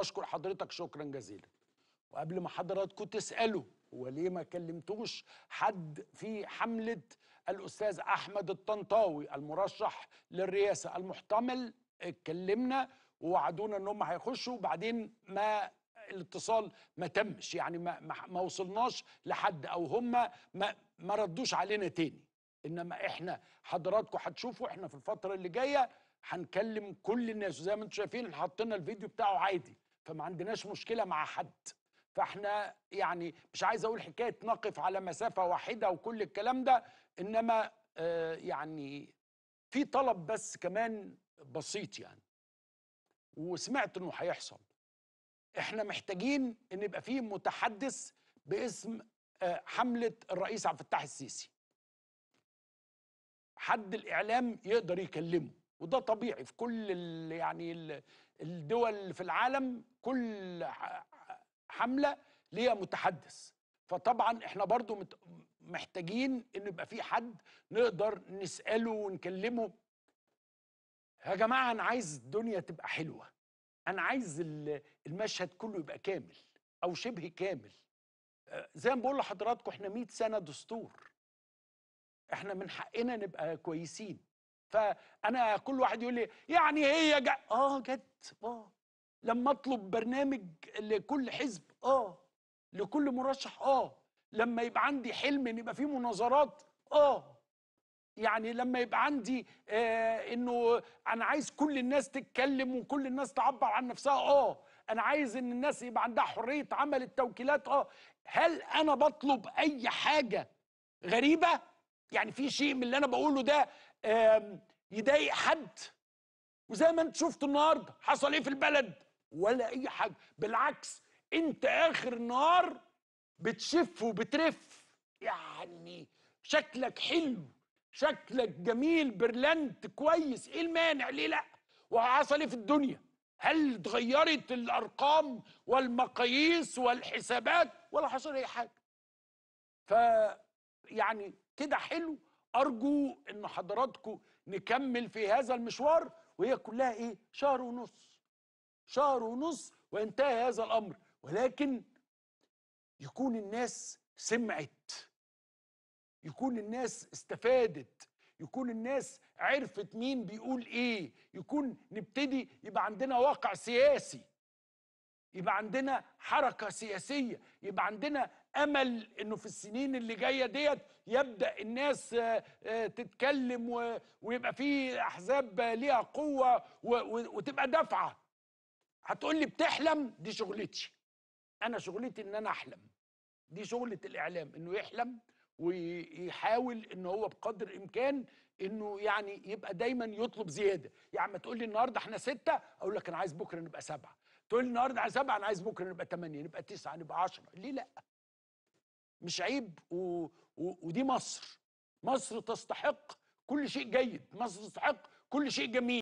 أشكر حضرتك شكرا جزيلا وقبل ما حضراتكم تسألوا هو ليه ما كلمتوش حد في حملة الأستاذ أحمد الطنطاوي المرشح للرئاسة المحتمل اتكلمنا ووعدونا ان هم هيخشوا وبعدين ما الاتصال ما تمش يعني ما, ما وصلناش لحد او هم ما, ما ردوش علينا تاني انما احنا حضراتكم هتشوفوا احنا في الفتره اللي جايه هنكلم كل الناس وزي ما انتم شايفين حطينا الفيديو بتاعه عادي فما عندناش مشكله مع حد فاحنا يعني مش عايز اقول حكايه نقف على مسافه واحده وكل الكلام ده انما آه يعني في طلب بس كمان بسيط يعني وسمعت انه هيحصل احنا محتاجين ان يبقى في متحدث باسم آه حمله الرئيس عبد الفتاح السيسي حد الاعلام يقدر يكلمه وده طبيعي في كل الـ يعني الـ الدول في العالم كل حمله ليها متحدث فطبعا احنا برضو محتاجين ان يبقى في حد نقدر نساله ونكلمه يا جماعه انا عايز الدنيا تبقى حلوه انا عايز المشهد كله يبقى كامل او شبه كامل آه، زي ما بقول لحضراتكم احنا 100 سنه دستور احنا من حقنا نبقى كويسين فانا كل واحد يقول لي يعني هي جا... اه جت اه لما اطلب برنامج لكل حزب اه لكل مرشح اه لما يبقى عندي حلم ان يبقى فيه مناظرات اه يعني لما يبقى عندي آه انه انا عايز كل الناس تتكلم وكل الناس تعبر عن نفسها اه انا عايز ان الناس يبقى عندها حريه عمل التوكيلات اه هل انا بطلب اي حاجه غريبه يعني في شيء من اللي انا بقوله ده يضايق حد وزي ما انت شفت النهارده حصل ايه في البلد ولا اي حاجه بالعكس انت اخر النهار بتشف وبترف يعني شكلك حلو شكلك جميل برلنت كويس ايه المانع ليه لا وحصل ايه في الدنيا هل اتغيرت الارقام والمقاييس والحسابات ولا حصل اي حاجه ف يعني كده حلو أرجو أن حضراتكم نكمل في هذا المشوار وهي كلها إيه؟ شهر ونص شهر ونص وانتهى هذا الأمر ولكن يكون الناس سمعت يكون الناس استفادت يكون الناس عرفت مين بيقول ايه يكون نبتدي يبقى عندنا واقع سياسي يبقى عندنا حركة سياسية يبقى عندنا أمل أنه في السنين اللي جاية ديت يبدأ الناس آه، آه، تتكلم ويبقى في أحزاب ليها قوة وتبقى دفعة هتقول لي بتحلم دي شغلتي أنا شغلتي أن أنا أحلم دي شغلة الإعلام أنه يحلم ويحاول ان هو بقدر الامكان انه يعني يبقى دايما يطلب زياده يعني ما تقول لي النهارده احنا سته اقول لك انا عايز بكره نبقى سبعه تقول لي النهارده على سبعه انا عايز بكره نبقى ثمانيه نبقى تسعه نبقى عشره ليه لا مش عيب و... و... ودي مصر مصر تستحق كل شيء جيد مصر تستحق كل شيء جميل